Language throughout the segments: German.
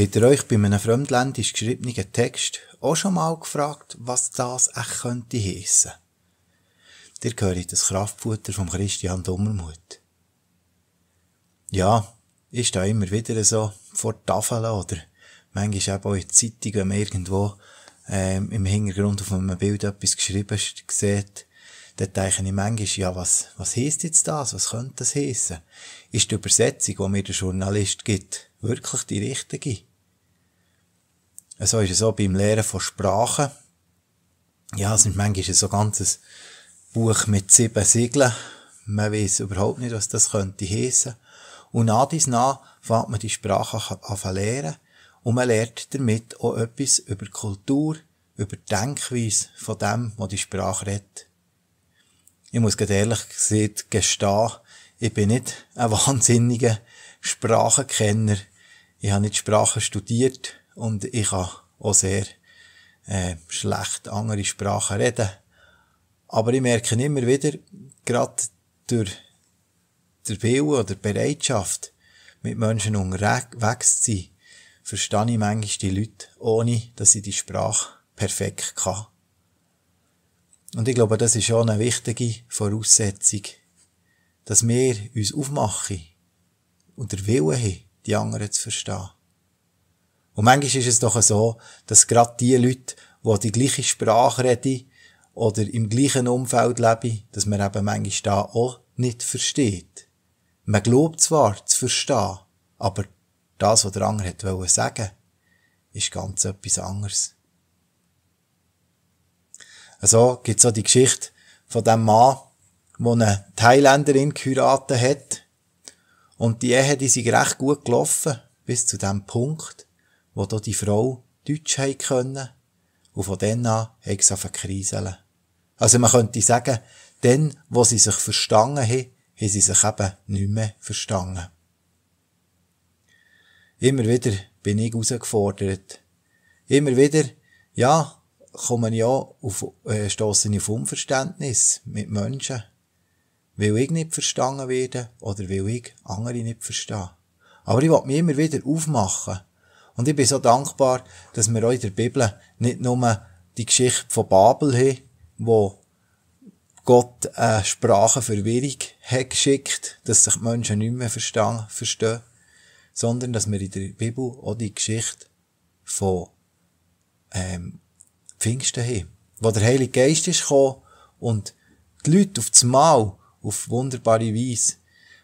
Habt ihr euch bei einem fremdländisch geschriebenen Text auch schon mal gefragt, was das echt könnte heissen? Ihr gehört das Kraftfutter von Christian Dummermut. Ja, ist da immer wieder so vor der Tafel oder manchmal eben auch in Zeitung, wenn man irgendwo ähm, im Hintergrund auf einem Bild etwas geschrieben sieht, dann denke ich manchmal, ja, was, was heisst jetzt das? Was könnte das heissen? Ist die Übersetzung, die mir der Journalist gibt, wirklich die richtige? So also, ist es auch beim Lehren von Sprachen. Ja, es sind manchmal so ein ganzes Buch mit sieben Siegeln. Man weiß überhaupt nicht, was das könnte heissen. Und nach dies nach fängt man die Sprache an zu lernen. Und man lernt damit auch etwas über die Kultur, über die Denkweise von dem, der die Sprache redet. Ich muss ganz ehrlich gesagt gestehen, ich bin nicht ein wahnsinniger Sprachenkenner. Ich habe nicht Sprachen studiert. Und ich kann auch sehr äh, schlecht andere Sprachen reden. Aber ich merke immer wieder, gerade durch der Wille oder die Bereitschaft, mit Menschen unterwegs zu sein, verstehe ich manchmal die Leute, ohne dass ich die Sprache perfekt kann. Und ich glaube, das ist schon eine wichtige Voraussetzung, dass wir uns aufmachen und der Wille haben, die anderen zu verstehen. Und manchmal ist es doch so, dass gerade die Leute, die die gleiche Sprache reden oder im gleichen Umfeld leben, dass man eben manchmal da auch nicht versteht. Man glaubt zwar zu verstehen, aber das, was der andere wollte sagen, ist ganz etwas anderes. Also gibt es auch die Geschichte von dem Mann, der eine Thailänderin geheiratet hat. Und die Ehe, die sind recht gut gelaufen, bis zu dem Punkt, wo da die Frau Deutsch haben können. Und von dann an haben sie angefangen Also man könnte sagen, dann, wo sie sich verstanden haben, haben sie sich eben nicht mehr verstanden. Immer wieder bin ich herausgefordert. Immer wieder, ja, komme ich auch auf, äh, stosse ich auf Unverständnis mit Menschen. Weil ich nicht verstanden werde oder weil ich andere nicht verstehe. Aber ich will mich immer wieder aufmachen und ich bin so dankbar, dass wir auch in der Bibel nicht nur die Geschichte von Babel haben, wo Gott eine Sprachenverwirrung hat geschickt, dass sich die Menschen nicht mehr verstehen, verstehen, sondern dass wir in der Bibel auch die Geschichte von ähm, Pfingsten haben, wo der Heilige Geist ist gekommen und die Leute auf das Mal auf wunderbare Weise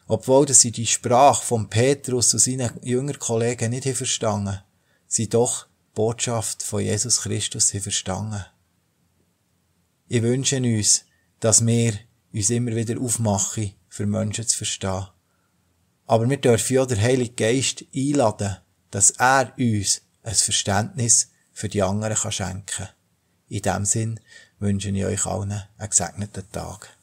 obwohl, dass sie die Sprache von Petrus und seinen jüngeren Kollegen nicht haben verstanden, sie doch die Botschaft von Jesus Christus haben verstanden. Ich wünsche uns, dass wir uns immer wieder aufmachen, für Menschen zu verstehen. Aber wir dürfen ja den Heiligen Geist einladen, dass er uns ein Verständnis für die anderen schenken kann. In diesem Sinn wünsche ich euch allen einen gesegneten Tag.